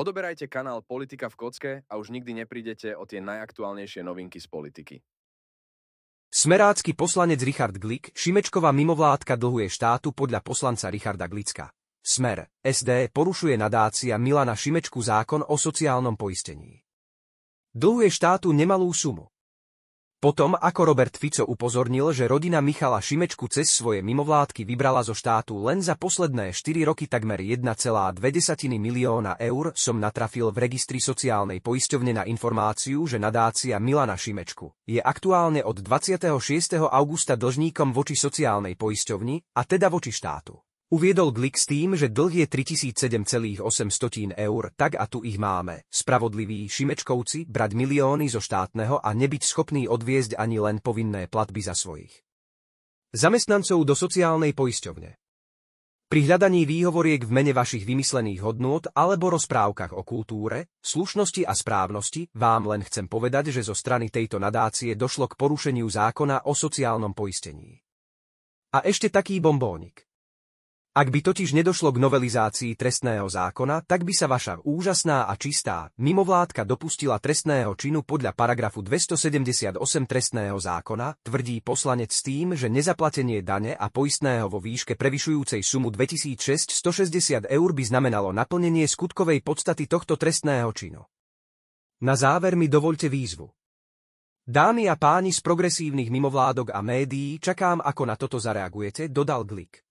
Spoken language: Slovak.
Odoberajte kanál Politika v kocke a už nikdy neprídete o tie najaktuálnejšie novinky z politiky. Smerácky poslanec Richard Glik, Šimečková mimovládka dlhuje štátu podľa poslanca Richarda Glicka. Smer, SD porušuje nadácia Milana Šimečku zákon o sociálnom poistení. Dlhuje štátu nemalú sumu, potom, ako Robert Fico upozornil, že rodina Michala Šimečku cez svoje mimovládky vybrala zo štátu len za posledné 4 roky takmer 1,2 milióna eur, som natrafil v registri sociálnej poisťovne na informáciu, že nadácia Milana Šimečku je aktuálne od 26. augusta dlžníkom voči sociálnej poisťovni, a teda voči štátu. Uviedol Glick s tým, že dlh je 37,8 eur, tak a tu ich máme. Spravodliví Šimečkovci brať milióny zo štátneho a nebyť schopný odviezť ani len povinné platby za svojich. Zamestnancov do sociálnej poisťovne. Pri hľadaní výhovoriek v mene vašich vymyslených hodnôt alebo rozprávkach o kultúre, slušnosti a správnosti vám len chcem povedať, že zo strany tejto nadácie došlo k porušeniu zákona o sociálnom poistení. A ešte taký bombónik. Ak by totiž nedošlo k novelizácii trestného zákona, tak by sa vaša úžasná a čistá mimovládka dopustila trestného činu podľa paragrafu 278 trestného zákona, tvrdí poslanec s tým, že nezaplatenie dane a poistného vo výške prevyšujúcej sumu 2660 eur by znamenalo naplnenie skutkovej podstaty tohto trestného činu. Na záver mi dovolte výzvu. Dámy a páni z progresívnych mimovládok a médií, čakám, ako na toto zareagujete, dodal Glik.